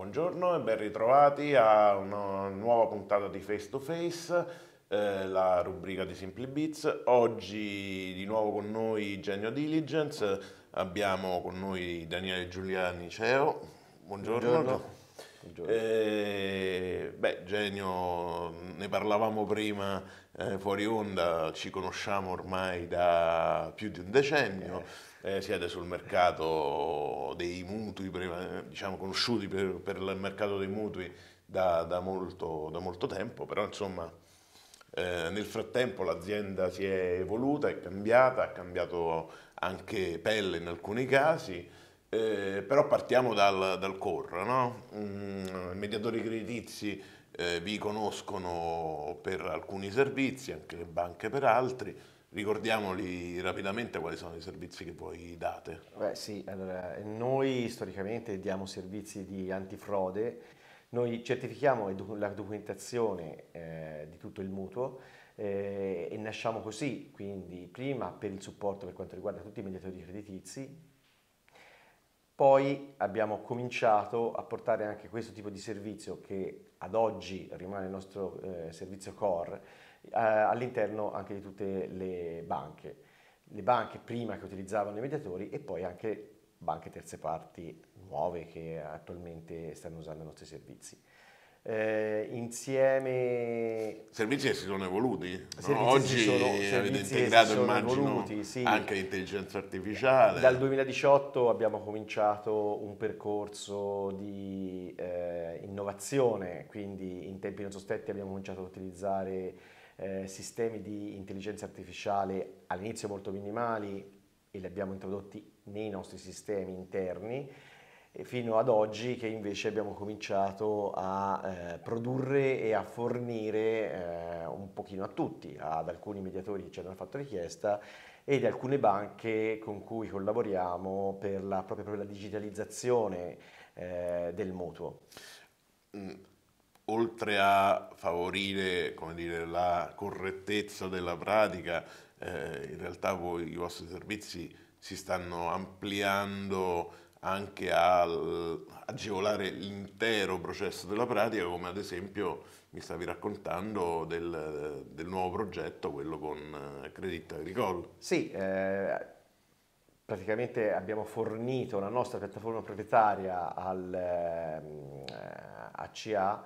Buongiorno e ben ritrovati a una nuova puntata di Face to Face, eh, la rubrica di Simply Beats. Oggi di nuovo con noi Genio Diligence, abbiamo con noi Daniele Giuliani Ceo. Buongiorno. Buongiorno. Buongiorno. Eh, beh, Genio, ne parlavamo prima eh, fuori onda ci conosciamo ormai da più di un decennio, eh, siete sul mercato dei mutui, eh, diciamo conosciuti per, per il mercato dei mutui da, da, molto, da molto tempo, però insomma... Eh, nel frattempo l'azienda si è evoluta, è cambiata, ha cambiato anche pelle in alcuni casi, eh, però partiamo dal, dal core, no? mm, mediatori creditizi eh, vi conoscono per alcuni servizi, anche le banche per altri. Ricordiamoli rapidamente quali sono i servizi che voi date. Beh, sì, allora, noi storicamente diamo servizi di antifrode, noi certifichiamo la documentazione eh, di tutto il mutuo eh, e nasciamo così, quindi prima per il supporto per quanto riguarda tutti i mediatori creditizi, poi abbiamo cominciato a portare anche questo tipo di servizio che ad oggi rimane il nostro eh, servizio core eh, all'interno anche di tutte le banche. Le banche prima che utilizzavano i mediatori e poi anche banche terze parti nuove che attualmente stanno usando i nostri servizi eh, insieme... Servizi che si sono evoluti, no? oggi sono, avete integrato immagino evoluti, sì. anche l'intelligenza artificiale. Dal 2018 abbiamo cominciato un percorso di eh, innovazione, quindi in tempi non sospetti abbiamo cominciato ad utilizzare eh, sistemi di intelligenza artificiale all'inizio molto minimali e li abbiamo introdotti nei nostri sistemi interni fino ad oggi che invece abbiamo cominciato a eh, produrre e a fornire eh, un pochino a tutti, ad alcuni mediatori che ci hanno fatto richiesta ed alcune banche con cui collaboriamo per la, proprio per la digitalizzazione eh, del mutuo. Mm, oltre a favorire dire, la correttezza della pratica, eh, in realtà voi, i vostri servizi si stanno ampliando anche a eh, agevolare l'intero processo della pratica, come ad esempio mi stavi raccontando del, del nuovo progetto, quello con eh, Credit Agricole. Sì, eh, praticamente abbiamo fornito la nostra piattaforma proprietaria al, eh, a CA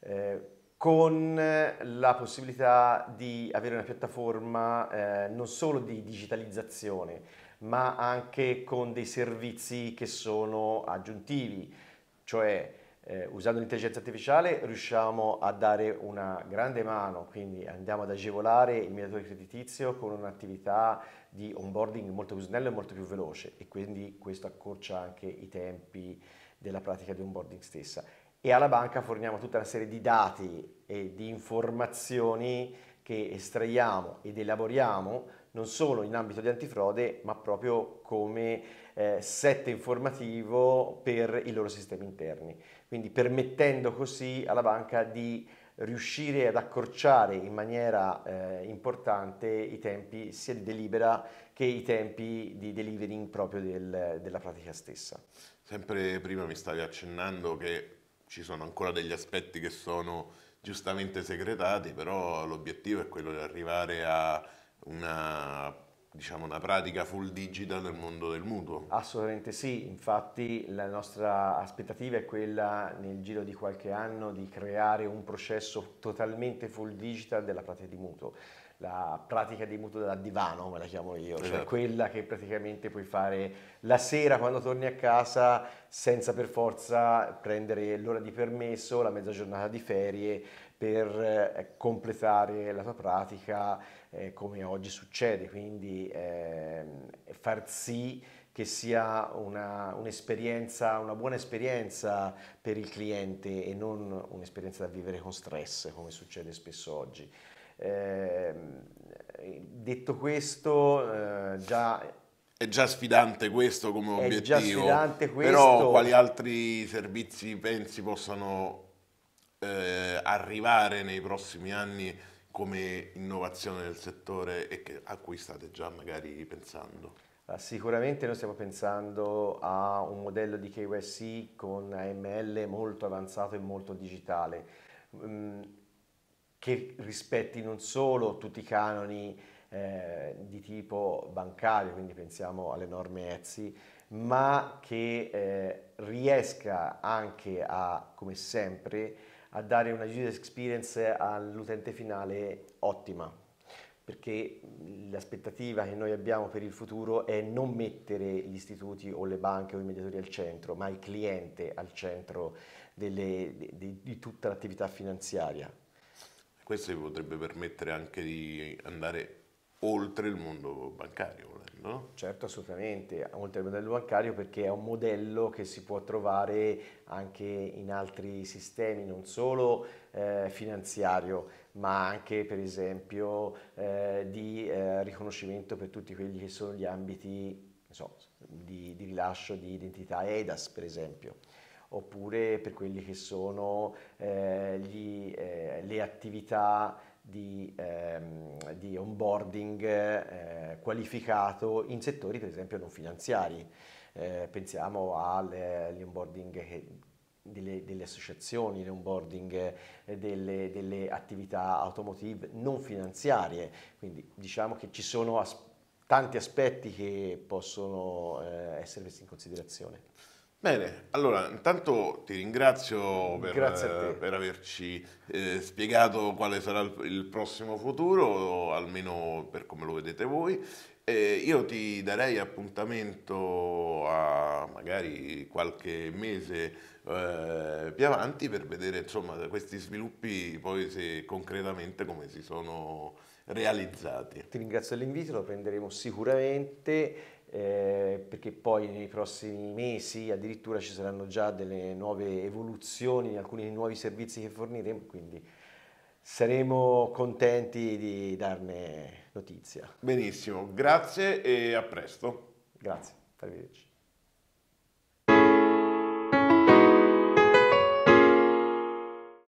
eh, con la possibilità di avere una piattaforma eh, non solo di digitalizzazione, ma anche con dei servizi che sono aggiuntivi, cioè eh, usando l'intelligenza artificiale riusciamo a dare una grande mano, quindi andiamo ad agevolare il mediatore creditizio con un'attività di onboarding molto più snello e molto più veloce e quindi questo accorcia anche i tempi della pratica di onboarding stessa. E alla banca forniamo tutta una serie di dati e di informazioni che estraiamo ed elaboriamo non solo in ambito di antifrode, ma proprio come eh, set informativo per i loro sistemi interni. Quindi permettendo così alla banca di riuscire ad accorciare in maniera eh, importante i tempi sia di delibera che i tempi di delivering proprio del, della pratica stessa. Sempre prima mi stavi accennando che ci sono ancora degli aspetti che sono giustamente segretati, però l'obiettivo è quello di arrivare a una diciamo, una pratica full digital nel mondo del mutuo. Assolutamente sì, infatti la nostra aspettativa è quella nel giro di qualche anno di creare un processo totalmente full digital della pratica di mutuo. La pratica di mutuo da divano, me la chiamo io, cioè esatto. cioè quella che praticamente puoi fare la sera quando torni a casa senza per forza prendere l'ora di permesso, la mezza giornata di ferie, per eh, completare la tua pratica eh, come oggi succede, quindi eh, far sì che sia una, un'esperienza, una buona esperienza per il cliente e non un'esperienza da vivere con stress come succede spesso oggi. Ehm, eh, detto questo, eh, già è già sfidante questo come obiettivo. È già sfidante questo. Però quali altri servizi pensi possano eh, arrivare nei prossimi anni come innovazione del settore e che, a cui state già magari pensando? Ah, sicuramente noi stiamo pensando a un modello di KYC con AML molto avanzato e molto digitale, mm, che rispetti non solo tutti i canoni eh, di tipo bancario, quindi pensiamo alle norme ETSI, ma che eh, riesca anche a, come sempre, a dare una user experience all'utente finale ottima, perché l'aspettativa che noi abbiamo per il futuro è non mettere gli istituti o le banche o i mediatori al centro, ma il cliente al centro delle, di, di tutta l'attività finanziaria. Questo vi potrebbe permettere anche di andare oltre il mondo bancario. No? Certo, assolutamente, oltre al modello bancario perché è un modello che si può trovare anche in altri sistemi, non solo eh, finanziario, ma anche per esempio eh, di eh, riconoscimento per tutti quelli che sono gli ambiti so, di, di, rilascio di identità EDAS, per esempio oppure per quelli che sono eh, gli, eh, le attività di, ehm, di onboarding eh, qualificato in settori per esempio non finanziari. Eh, pensiamo agli onboarding che, delle, delle, associazioni, l'onboarding eh, delle, delle attività automotive non finanziarie, quindi diciamo che ci sono as- tanti aspetti che possono eh, essere messi in considerazione. Bene, allora intanto ti ringrazio per, eh, per averci eh, spiegato quale sarà il, il, prossimo futuro, o almeno per come lo vedete voi. Eh, io ti darei appuntamento a magari qualche mese eh, più avanti per vedere insomma, questi sviluppi poi se concretamente come si sono realizzati. Ti ringrazio dell'invito, lo prenderemo sicuramente eh, perché poi nei prossimi mesi addirittura ci saranno già delle nuove evoluzioni, alcuni nuovi servizi che forniremo, quindi saremo contenti di darne notizia. Benissimo, grazie e a presto. Grazie, arrivederci.